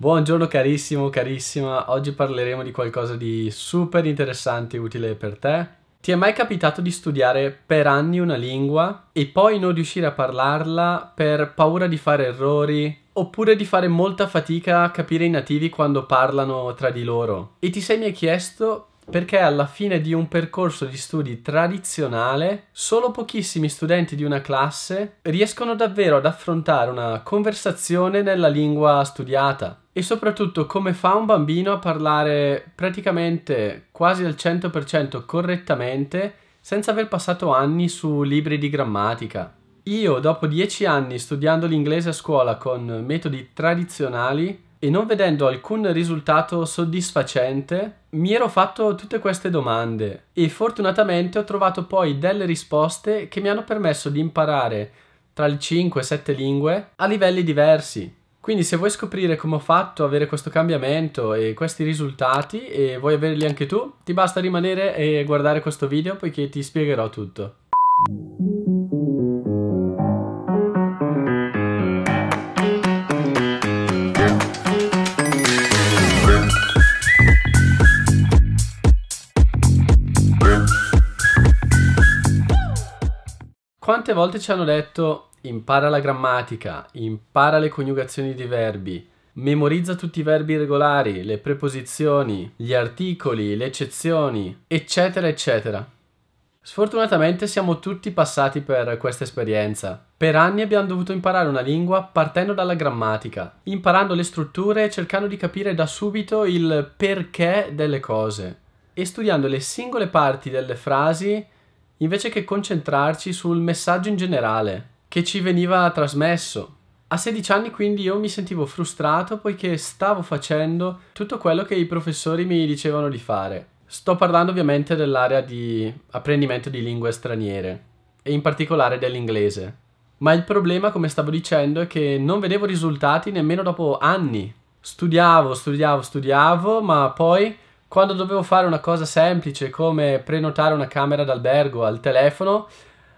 Buongiorno carissimo, carissima, oggi parleremo di qualcosa di super interessante e utile per te. Ti è mai capitato di studiare per anni una lingua e poi non riuscire a parlarla per paura di fare errori oppure di fare molta fatica a capire i nativi quando parlano tra di loro? E ti sei mai chiesto perché alla fine di un percorso di studi tradizionale solo pochissimi studenti di una classe riescono davvero ad affrontare una conversazione nella lingua studiata e soprattutto come fa un bambino a parlare praticamente quasi al 100% correttamente senza aver passato anni su libri di grammatica. Io, dopo dieci anni studiando l'inglese a scuola con metodi tradizionali, e non vedendo alcun risultato soddisfacente, mi ero fatto tutte queste domande e fortunatamente ho trovato poi delle risposte che mi hanno permesso di imparare tra le 5 e 7 lingue a livelli diversi. Quindi se vuoi scoprire come ho fatto avere questo cambiamento e questi risultati e vuoi averli anche tu, ti basta rimanere e guardare questo video poiché ti spiegherò tutto. quante volte ci hanno detto impara la grammatica, impara le coniugazioni di verbi, memorizza tutti i verbi regolari, le preposizioni, gli articoli, le eccezioni, eccetera, eccetera. Sfortunatamente siamo tutti passati per questa esperienza. Per anni abbiamo dovuto imparare una lingua partendo dalla grammatica, imparando le strutture e cercando di capire da subito il perché delle cose e studiando le singole parti delle frasi invece che concentrarci sul messaggio in generale che ci veniva trasmesso. A 16 anni quindi io mi sentivo frustrato poiché stavo facendo tutto quello che i professori mi dicevano di fare. Sto parlando ovviamente dell'area di apprendimento di lingue straniere e in particolare dell'inglese. Ma il problema, come stavo dicendo, è che non vedevo risultati nemmeno dopo anni. Studiavo, studiavo, studiavo, ma poi quando dovevo fare una cosa semplice come prenotare una camera d'albergo al telefono,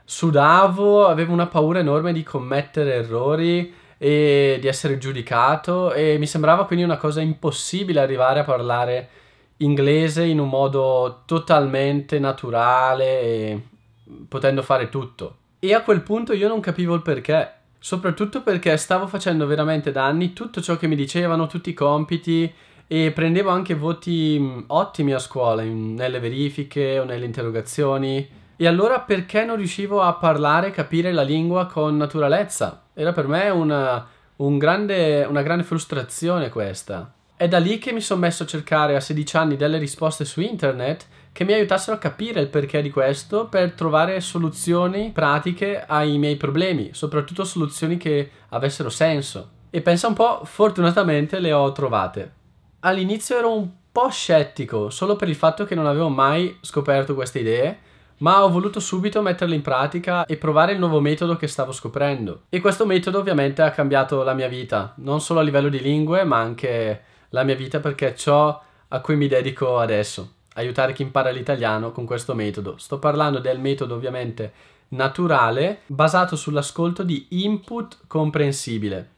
sudavo, avevo una paura enorme di commettere errori e di essere giudicato e mi sembrava quindi una cosa impossibile arrivare a parlare inglese in un modo totalmente naturale e potendo fare tutto. E a quel punto io non capivo il perché, soprattutto perché stavo facendo veramente da anni tutto ciò che mi dicevano, tutti i compiti e prendevo anche voti mm, ottimi a scuola, in, nelle verifiche o nelle interrogazioni. E allora perché non riuscivo a parlare e capire la lingua con naturalezza? Era per me una, un grande, una grande frustrazione questa. È da lì che mi sono messo a cercare a 16 anni delle risposte su internet che mi aiutassero a capire il perché di questo per trovare soluzioni pratiche ai miei problemi, soprattutto soluzioni che avessero senso. E pensa un po', fortunatamente le ho trovate all'inizio ero un po' scettico, solo per il fatto che non avevo mai scoperto queste idee, ma ho voluto subito metterle in pratica e provare il nuovo metodo che stavo scoprendo. E questo metodo ovviamente ha cambiato la mia vita, non solo a livello di lingue, ma anche la mia vita perché è ciò a cui mi dedico adesso, aiutare chi impara l'italiano con questo metodo. Sto parlando del metodo ovviamente naturale, basato sull'ascolto di input comprensibile,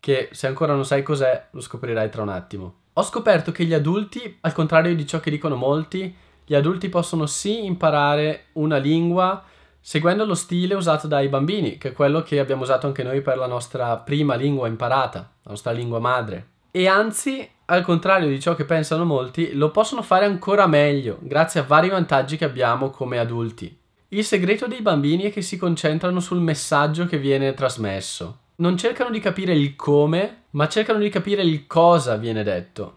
che se ancora non sai cos'è lo scoprirai tra un attimo. Ho scoperto che gli adulti, al contrario di ciò che dicono molti, gli adulti possono sì imparare una lingua seguendo lo stile usato dai bambini, che è quello che abbiamo usato anche noi per la nostra prima lingua imparata, la nostra lingua madre. E anzi, al contrario di ciò che pensano molti, lo possono fare ancora meglio, grazie a vari vantaggi che abbiamo come adulti. Il segreto dei bambini è che si concentrano sul messaggio che viene trasmesso. Non cercano di capire il come, ma cercano di capire il cosa viene detto.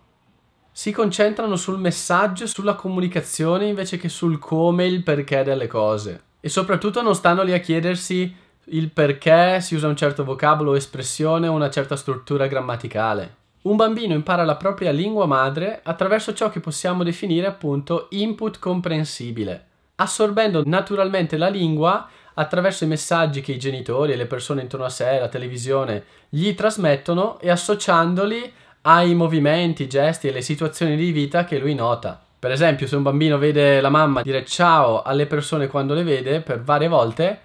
Si concentrano sul messaggio, sulla comunicazione invece che sul come e il perché delle cose. E soprattutto non stanno lì a chiedersi il perché si usa un certo vocabolo o espressione o una certa struttura grammaticale. Un bambino impara la propria lingua madre attraverso ciò che possiamo definire appunto input comprensibile, assorbendo naturalmente la lingua attraverso i messaggi che i genitori e le persone intorno a sé, la televisione, gli trasmettono e associandoli ai movimenti, i gesti e le situazioni di vita che lui nota. Per esempio, se un bambino vede la mamma dire ciao alle persone quando le vede per varie volte,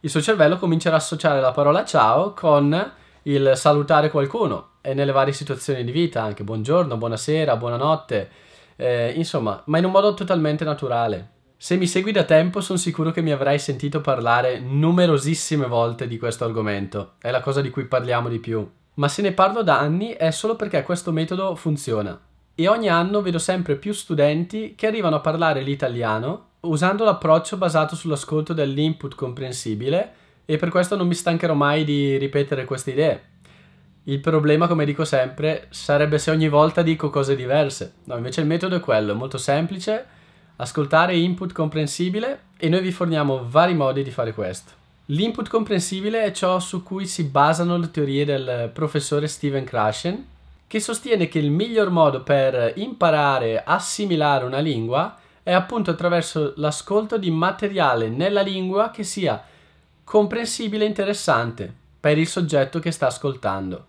il suo cervello comincerà ad associare la parola ciao con il salutare qualcuno e nelle varie situazioni di vita anche buongiorno, buonasera, buonanotte, eh, insomma, ma in un modo totalmente naturale. Se mi segui da tempo sono sicuro che mi avrai sentito parlare numerosissime volte di questo argomento, è la cosa di cui parliamo di più, ma se ne parlo da anni è solo perché questo metodo funziona e ogni anno vedo sempre più studenti che arrivano a parlare l'italiano usando l'approccio basato sull'ascolto dell'input comprensibile e per questo non mi stancherò mai di ripetere queste idee. Il problema, come dico sempre, sarebbe se ogni volta dico cose diverse. No, invece il metodo è quello, è molto semplice ascoltare input comprensibile e noi vi forniamo vari modi di fare questo. L'input comprensibile è ciò su cui si basano le teorie del professore Steven Krashen, che sostiene che il miglior modo per imparare, a assimilare una lingua è appunto attraverso l'ascolto di materiale nella lingua che sia comprensibile e interessante per il soggetto che sta ascoltando,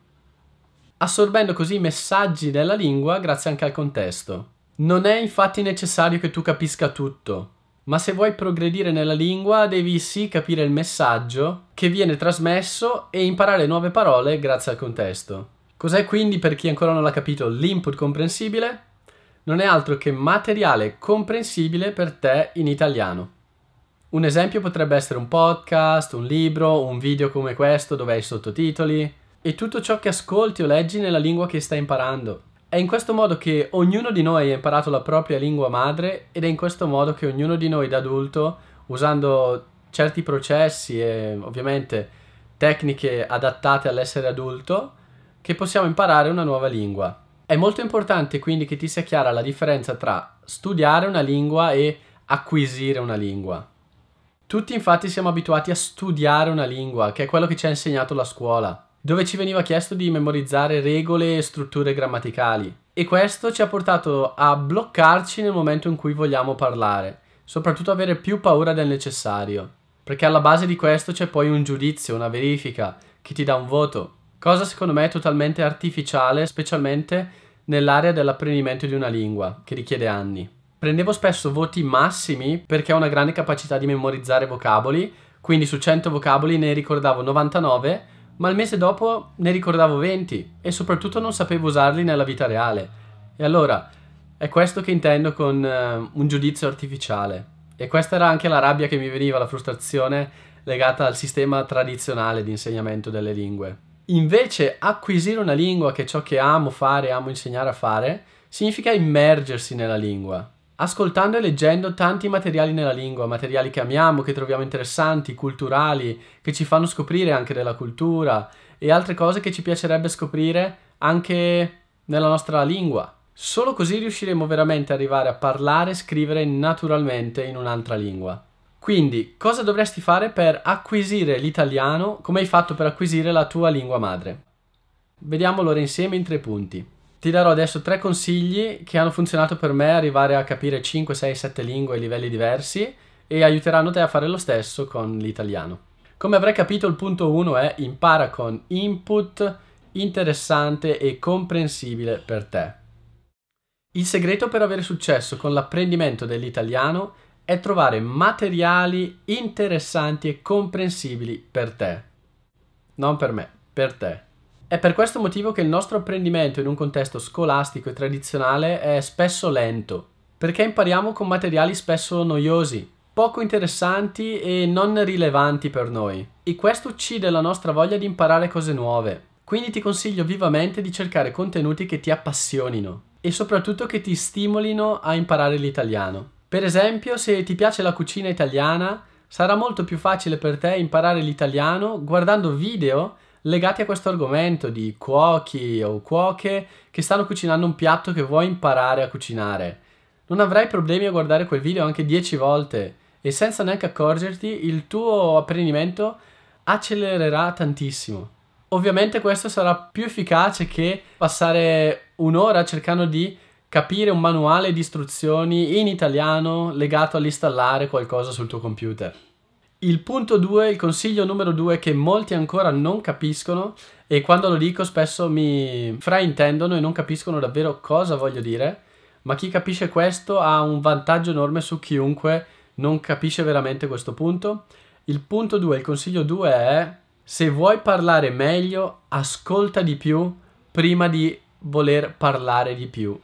assorbendo così i messaggi della lingua grazie anche al contesto. Non è infatti necessario che tu capisca tutto, ma se vuoi progredire nella lingua devi sì capire il messaggio che viene trasmesso e imparare nuove parole grazie al contesto. Cos'è quindi per chi ancora non l'ha capito l'input comprensibile? Non è altro che materiale comprensibile per te in italiano. Un esempio potrebbe essere un podcast, un libro, un video come questo dove hai i sottotitoli e tutto ciò che ascolti o leggi nella lingua che stai imparando. È in questo modo che ognuno di noi ha imparato la propria lingua madre ed è in questo modo che ognuno di noi da adulto, usando certi processi e ovviamente tecniche adattate all'essere adulto, che possiamo imparare una nuova lingua. È molto importante quindi che ti sia chiara la differenza tra studiare una lingua e acquisire una lingua. Tutti infatti siamo abituati a studiare una lingua, che è quello che ci ha insegnato la scuola dove ci veniva chiesto di memorizzare regole e strutture grammaticali. E questo ci ha portato a bloccarci nel momento in cui vogliamo parlare, soprattutto avere più paura del necessario, perché alla base di questo c'è poi un giudizio, una verifica, che ti dà un voto, cosa secondo me totalmente artificiale, specialmente nell'area dell'apprendimento di una lingua, che richiede anni. Prendevo spesso voti massimi perché ho una grande capacità di memorizzare vocaboli, quindi su 100 vocaboli ne ricordavo 99 ma il mese dopo ne ricordavo 20 e soprattutto non sapevo usarli nella vita reale. E allora, è questo che intendo con uh, un giudizio artificiale. E questa era anche la rabbia che mi veniva, la frustrazione legata al sistema tradizionale di insegnamento delle lingue. Invece acquisire una lingua, che è ciò che amo fare, amo insegnare a fare, significa immergersi nella lingua, ascoltando e leggendo tanti materiali nella lingua, materiali che amiamo, che troviamo interessanti, culturali, che ci fanno scoprire anche della cultura e altre cose che ci piacerebbe scoprire anche nella nostra lingua. Solo così riusciremo veramente ad arrivare a parlare e scrivere naturalmente in un'altra lingua. Quindi, cosa dovresti fare per acquisire l'italiano come hai fatto per acquisire la tua lingua madre? Vediamolo ora insieme in tre punti. Ti darò adesso tre consigli che hanno funzionato per me arrivare a capire 5, 6, 7 lingue a livelli diversi e aiuteranno te a fare lo stesso con l'italiano. Come avrai capito il punto 1 è impara con input interessante e comprensibile per te. Il segreto per avere successo con l'apprendimento dell'italiano è trovare materiali interessanti e comprensibili per te. Non per me, per te. È per questo motivo che il nostro apprendimento in un contesto scolastico e tradizionale è spesso lento, perché impariamo con materiali spesso noiosi, poco interessanti e non rilevanti per noi, e questo uccide la nostra voglia di imparare cose nuove. Quindi ti consiglio vivamente di cercare contenuti che ti appassionino e soprattutto che ti stimolino a imparare l'italiano. Per esempio, se ti piace la cucina italiana, sarà molto più facile per te imparare l'italiano guardando video legati a questo argomento di cuochi o cuoche che stanno cucinando un piatto che vuoi imparare a cucinare. Non avrai problemi a guardare quel video anche 10 volte e senza neanche accorgerti il tuo apprendimento accelererà tantissimo. Ovviamente questo sarà più efficace che passare un'ora cercando di capire un manuale di istruzioni in italiano legato all'installare qualcosa sul tuo computer. Il punto 2, il consiglio numero 2 che molti ancora non capiscono e quando lo dico spesso mi fraintendono e non capiscono davvero cosa voglio dire, ma chi capisce questo ha un vantaggio enorme su chiunque non capisce veramente questo punto. Il punto 2, il consiglio 2 è se vuoi parlare meglio, ascolta di più prima di voler parlare di più.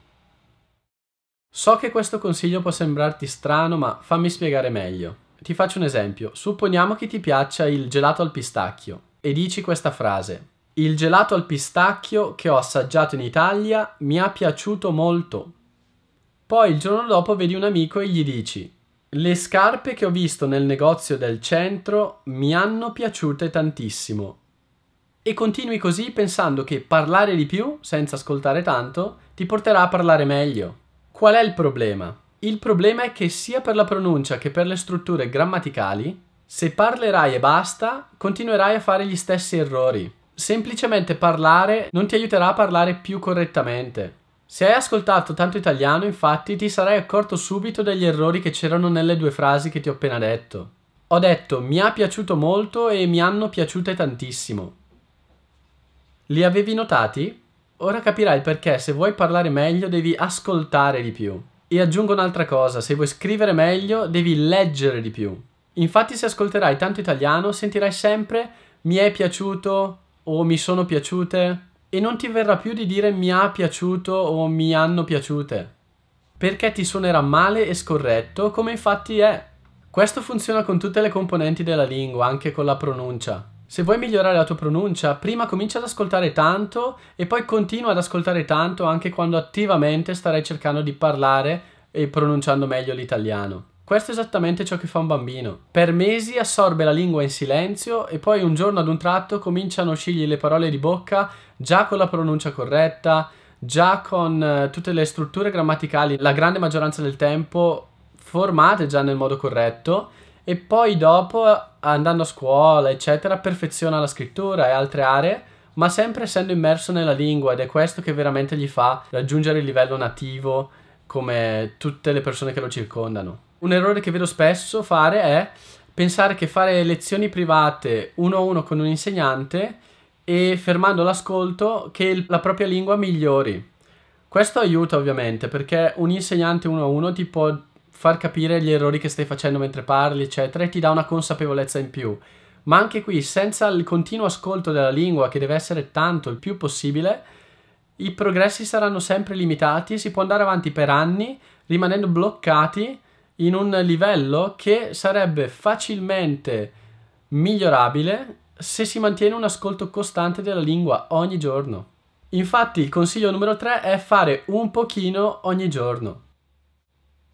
So che questo consiglio può sembrarti strano, ma fammi spiegare meglio. Ti faccio un esempio. Supponiamo che ti piaccia il gelato al pistacchio e dici questa frase. Il gelato al pistacchio che ho assaggiato in Italia mi ha piaciuto molto. Poi il giorno dopo vedi un amico e gli dici le scarpe che ho visto nel negozio del centro mi hanno piaciute tantissimo. E continui così pensando che parlare di più, senza ascoltare tanto, ti porterà a parlare meglio. Qual è il problema? Il problema è che sia per la pronuncia che per le strutture grammaticali, se parlerai e basta, continuerai a fare gli stessi errori. Semplicemente parlare non ti aiuterà a parlare più correttamente. Se hai ascoltato tanto italiano, infatti, ti sarai accorto subito degli errori che c'erano nelle due frasi che ti ho appena detto. Ho detto mi ha piaciuto molto e mi hanno piaciute tantissimo. Li avevi notati? Ora capirai perché se vuoi parlare meglio devi ascoltare di più. E aggiungo un'altra cosa, se vuoi scrivere meglio devi leggere di più. Infatti se ascolterai tanto italiano sentirai sempre mi è piaciuto o mi sono piaciute e non ti verrà più di dire mi ha piaciuto o mi hanno piaciute. Perché ti suonerà male e scorretto come infatti è. Questo funziona con tutte le componenti della lingua, anche con la pronuncia. Se vuoi migliorare la tua pronuncia, prima comincia ad ascoltare tanto e poi continua ad ascoltare tanto anche quando attivamente starai cercando di parlare e pronunciando meglio l'italiano. Questo è esattamente ciò che fa un bambino. Per mesi assorbe la lingua in silenzio e poi un giorno ad un tratto cominciano a uscirgli le parole di bocca già con la pronuncia corretta, già con eh, tutte le strutture grammaticali, la grande maggioranza del tempo formate già nel modo corretto e poi dopo andando a scuola eccetera perfeziona la scrittura e altre aree ma sempre essendo immerso nella lingua ed è questo che veramente gli fa raggiungere il livello nativo come tutte le persone che lo circondano. Un errore che vedo spesso fare è pensare che fare lezioni private uno a uno con un insegnante e fermando l'ascolto che la propria lingua migliori. Questo aiuta ovviamente perché un insegnante uno a uno ti può far capire gli errori che stai facendo mentre parli, eccetera, e ti dà una consapevolezza in più. Ma anche qui, senza il continuo ascolto della lingua, che deve essere tanto il più possibile, i progressi saranno sempre limitati e si può andare avanti per anni rimanendo bloccati in un livello che sarebbe facilmente migliorabile se si mantiene un ascolto costante della lingua ogni giorno. Infatti il consiglio numero 3 è fare un pochino ogni giorno.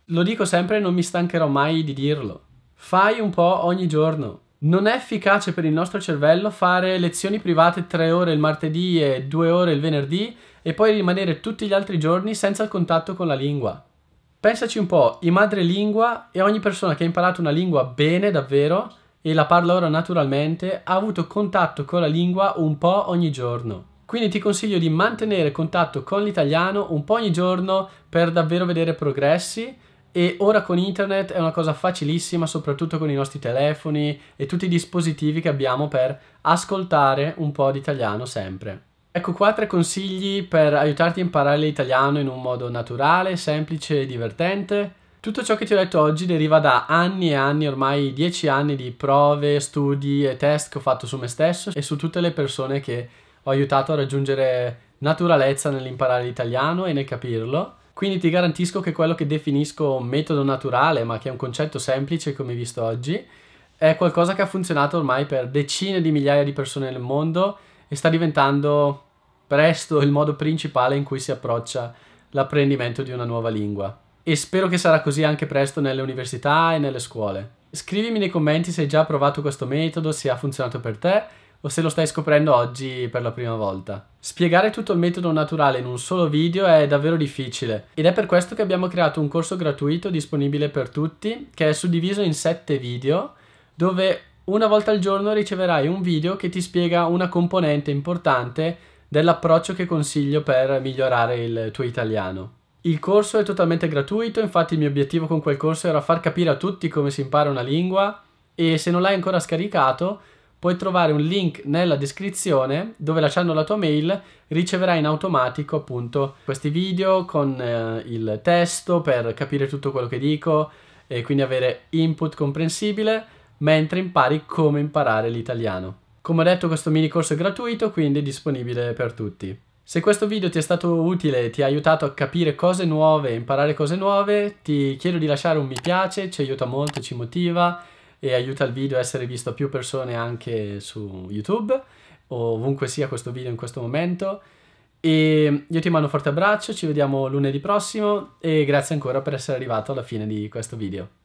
Lo dico sempre e non mi stancherò mai di dirlo. Fai un po' ogni giorno. Non è efficace per il nostro cervello fare lezioni private tre ore il martedì e due ore il venerdì e poi rimanere tutti gli altri giorni senza il contatto con la lingua. Pensaci un po', i madrelingua e ogni persona che ha imparato una lingua bene davvero e la parla ora naturalmente ha avuto contatto con la lingua un po' ogni giorno. Quindi ti consiglio di mantenere contatto con l'italiano un po' ogni giorno per davvero vedere progressi e ora con internet è una cosa facilissima, soprattutto con i nostri telefoni e tutti i dispositivi che abbiamo per ascoltare un po' di italiano sempre. Ecco qua tre consigli per aiutarti a imparare l'italiano in un modo naturale, semplice e divertente. Tutto ciò che ti ho detto oggi deriva da anni e anni, ormai dieci anni di prove, studi e test che ho fatto su me stesso e su tutte le persone che ho aiutato a raggiungere naturalezza nell'imparare l'italiano e nel capirlo. Quindi ti garantisco che quello che definisco metodo naturale, ma che è un concetto semplice come visto oggi, è qualcosa che ha funzionato ormai per decine di migliaia di persone nel mondo e sta diventando presto il modo principale in cui si approccia l'apprendimento di una nuova lingua. E spero che sarà così anche presto nelle università e nelle scuole. Scrivimi nei commenti se hai già provato questo metodo, se ha funzionato per te o se lo stai scoprendo oggi per la prima volta. Spiegare tutto il metodo naturale in un solo video è davvero difficile ed è per questo che abbiamo creato un corso gratuito disponibile per tutti che è suddiviso in 7 video dove una volta al giorno riceverai un video che ti spiega una componente importante dell'approccio che consiglio per migliorare il tuo italiano. Il corso è totalmente gratuito, infatti il mio obiettivo con quel corso era far capire a tutti come si impara una lingua e se non l'hai ancora scaricato puoi trovare un link nella descrizione dove lasciando la tua mail riceverai in automatico appunto questi video con eh, il testo per capire tutto quello che dico e quindi avere input comprensibile mentre impari come imparare l'italiano. Come ho detto questo mini corso è gratuito quindi è disponibile per tutti. Se questo video ti è stato utile e ti ha aiutato a capire cose nuove, imparare cose nuove, ti chiedo di lasciare un mi piace, ci aiuta molto, ci motiva e aiuta il video a essere visto a più persone anche su YouTube, ovunque sia questo video in questo momento. E io ti mando un forte abbraccio, ci vediamo lunedì prossimo e grazie ancora per essere arrivato alla fine di questo video.